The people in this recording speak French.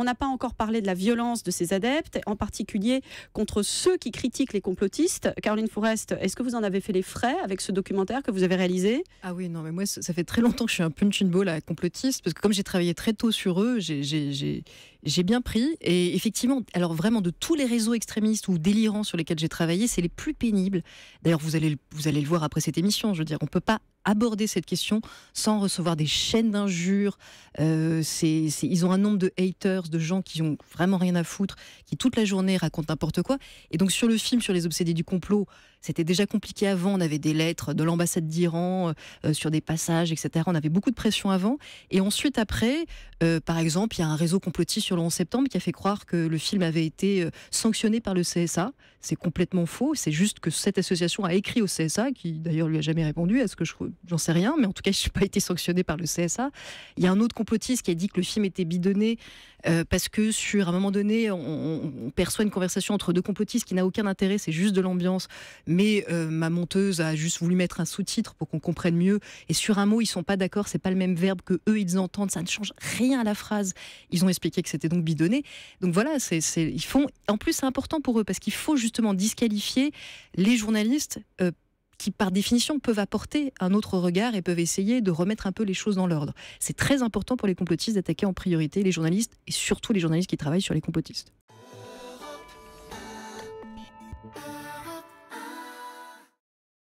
on n'a pas encore parlé de la violence de ces adeptes, en particulier contre ceux qui critiquent les complotistes. Caroline Forest, est-ce que vous en avez fait les frais avec ce documentaire que vous avez réalisé Ah oui, non, mais moi, ça fait très longtemps que je suis un punch in ball à complotistes, parce que comme j'ai travaillé très tôt sur eux, j'ai bien pris. Et effectivement, alors vraiment, de tous les réseaux extrémistes ou délirants sur lesquels j'ai travaillé, c'est les plus pénibles. D'ailleurs, vous allez, vous allez le voir après cette émission, je veux dire, on ne peut pas aborder cette question sans recevoir des chaînes d'injures. Euh, ils ont un nombre de haters, de gens qui ont vraiment rien à foutre, qui toute la journée racontent n'importe quoi. Et donc sur le film, sur les obsédés du complot, c'était déjà compliqué avant. On avait des lettres de l'ambassade d'Iran euh, euh, sur des passages, etc. On avait beaucoup de pression avant. Et ensuite, après, euh, par exemple, il y a un réseau complotiste sur le 11 septembre qui a fait croire que le film avait été sanctionné par le CSA. C'est complètement faux. C'est juste que cette association a écrit au CSA, qui d'ailleurs lui a jamais répondu. Est-ce que je j'en sais rien, mais en tout cas, je n'ai pas été sanctionné par le CSA. Il y a un autre complotiste qui a dit que le film était bidonné euh, parce que sur un moment donné, on, perçoit une conversation entre deux complotistes qui n'a aucun intérêt, c'est juste de l'ambiance. Mais euh, ma monteuse a juste voulu mettre un sous-titre pour qu'on comprenne mieux. Et sur un mot, ils sont pas d'accord, c'est pas le même verbe que eux ils entendent, ça ne change rien à la phrase. Ils ont expliqué que c'était donc bidonné. Donc voilà, c'est ils font. En plus, c'est important pour eux parce qu'il faut justement disqualifier les journalistes. Euh, qui, par définition, peuvent apporter un autre regard et peuvent essayer de remettre un peu les choses dans l'ordre. C'est très important pour les complotistes d'attaquer en priorité les journalistes et surtout les journalistes qui travaillent sur les complotistes.